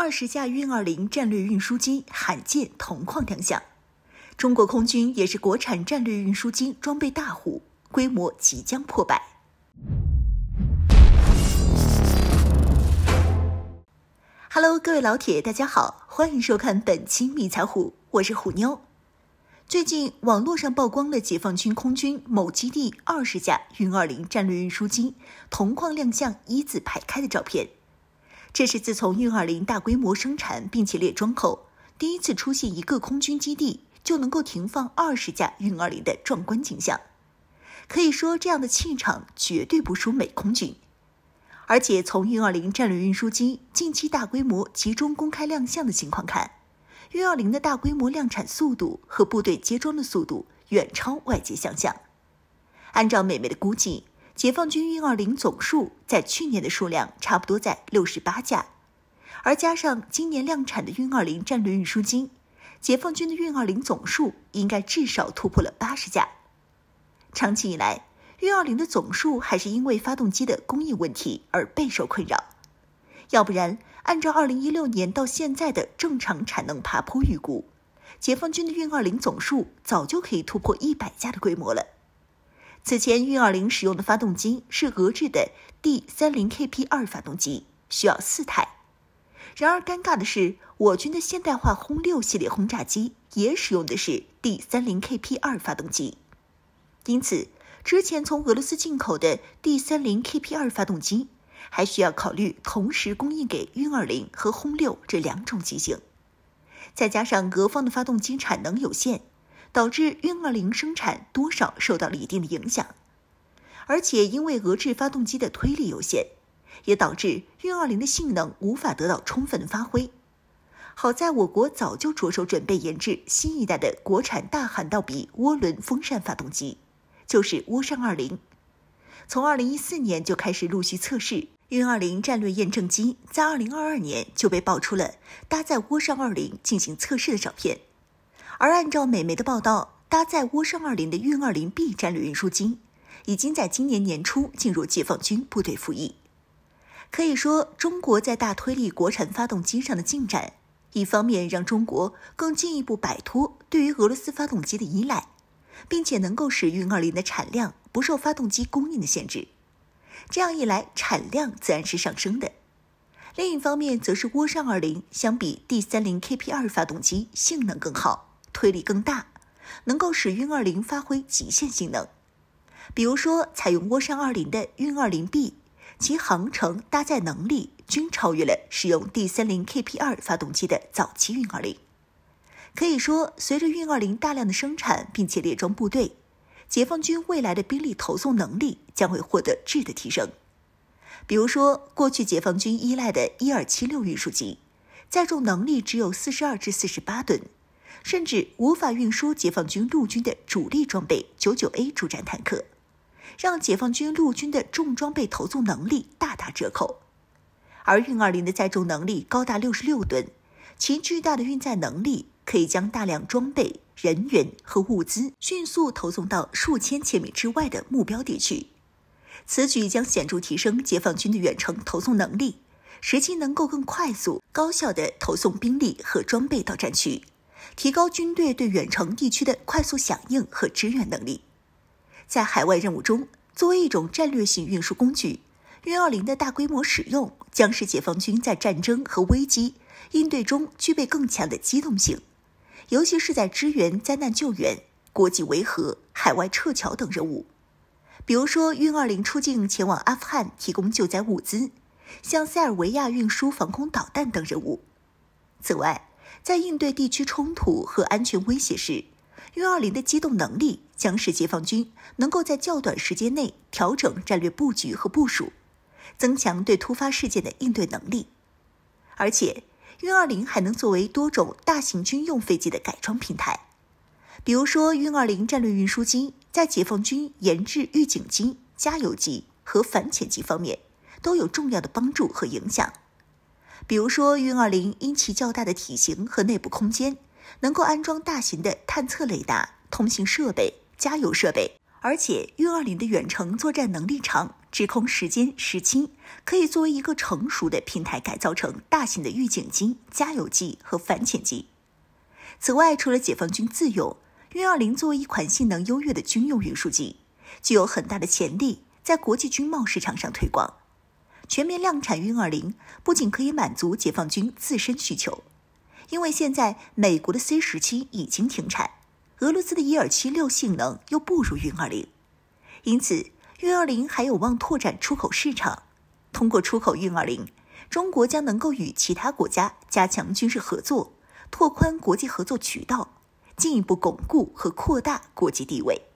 二十架运二零战略运输机罕见同框亮相，中国空军也是国产战略运输机装备大户，规模即将破百。Hello，各位老铁，大家好，欢迎收看本期迷彩虎，我是虎妞。最近网络上曝光了解放军空军某基地二十架运二零战略运输机同框亮相、一字排开的照片。这是自从运二零大规模生产并且列装后，第一次出现一个空军基地就能够停放二十架运二零的壮观景象。可以说，这样的气场绝对不输美空军。而且，从运二零战略运输机近期大规模集中公开亮相的情况看，运二零的大规模量产速度和部队接装的速度远超外界想象。按照美媒的估计。解放军运二零总数在去年的数量差不多在六十八架，而加上今年量产的运二零战略运输机，解放军的运二零总数应该至少突破了八十架。长期以来，运二零的总数还是因为发动机的供应问题而备受困扰，要不然按照二零一六年到现在的正常产能爬坡预估，解放军的运二零总数早就可以突破一百架的规模了。此前运二零使用的发动机是俄制的 D 三零 KP 二发动机，需要四台。然而尴尬的是，我军的现代化轰六系列轰炸机也使用的是 D 三零 KP 二发动机，因此之前从俄罗斯进口的 D 三零 KP 二发动机还需要考虑同时供应给运二零和轰六这两种机型。再加上俄方的发动机产能有限。导致运二零生产多少受到了一定的影响，而且因为俄制发动机的推力有限，也导致运二零的性能无法得到充分的发挥。好在我国早就着手准备研制新一代的国产大涵道比涡轮风扇发动机，就是涡扇二零。从二零一四年就开始陆续测试运二零战略验证机，在二零二二年就被曝出了搭载涡扇二零进行测试的照片。而按照美媒的报道，搭载涡扇二零的运二零 B 战略运输机，已经在今年年初进入解放军部队服役。可以说，中国在大推力国产发动机上的进展，一方面让中国更进一步摆脱对于俄罗斯发动机的依赖，并且能够使运二零的产量不受发动机供应的限制，这样一来，产量自然是上升的。另一方面，则是涡扇二零相比 D 三零 k p 二发动机性能更好。推力更大，能够使运二零发挥极限性能。比如说，采用涡扇二零的运二零 B，其航程、搭载能力均超越了使用 D 三零 K P 二发动机的早期运二零。可以说，随着运二零大量的生产并且列装部队，解放军未来的兵力投送能力将会获得质的提升。比如说，过去解放军依赖的一二七六运输机，载重能力只有四十二至四十八吨。甚至无法运输解放军陆军的主力装备九九 A 主战坦克，让解放军陆军的重装备投送能力大打折扣。而运二零的载重能力高达六十六吨，其巨大的运载能力可以将大量装备、人员和物资迅速投送到数千千米之外的目标地区。此举将显著提升解放军的远程投送能力，使其能够更快速、高效的投送兵力和装备到战区。提高军队对远程地区的快速响应和支援能力，在海外任务中，作为一种战略性运输工具，运二零的大规模使用将使解放军在战争和危机应对中具备更强的机动性，尤其是在支援灾难救援、国际维和、海外撤侨等任务。比如说，运二零出境前往阿富汗提供救灾物资，向塞尔维亚运输防空导弹等任务。此外，在应对地区冲突和安全威胁时，运二零的机动能力将使解放军能够在较短时间内调整战略布局和部署，增强对突发事件的应对能力。而且，运二零还能作为多种大型军用飞机的改装平台，比如说运二零战略运输机，在解放军研制预警机、加油机和反潜机方面都有重要的帮助和影响。比如说，运二零因其较大的体型和内部空间，能够安装大型的探测雷达、通信设备、加油设备，而且运二零的远程作战能力长，滞空时间时七，可以作为一个成熟的平台改造成大型的预警机、加油机和反潜机。此外，除了解放军自用，运二零作为一款性能优越的军用运输机，具有很大的潜力，在国际军贸市场上推广。全面量产运二零，不仅可以满足解放军自身需求，因为现在美国的 C 十七已经停产，俄罗斯的伊尔七六性能又不如运二零，因此运二零还有望拓展出口市场。通过出口运二零，中国将能够与其他国家加强军事合作，拓宽国际合作渠道，进一步巩固和扩大国际地位。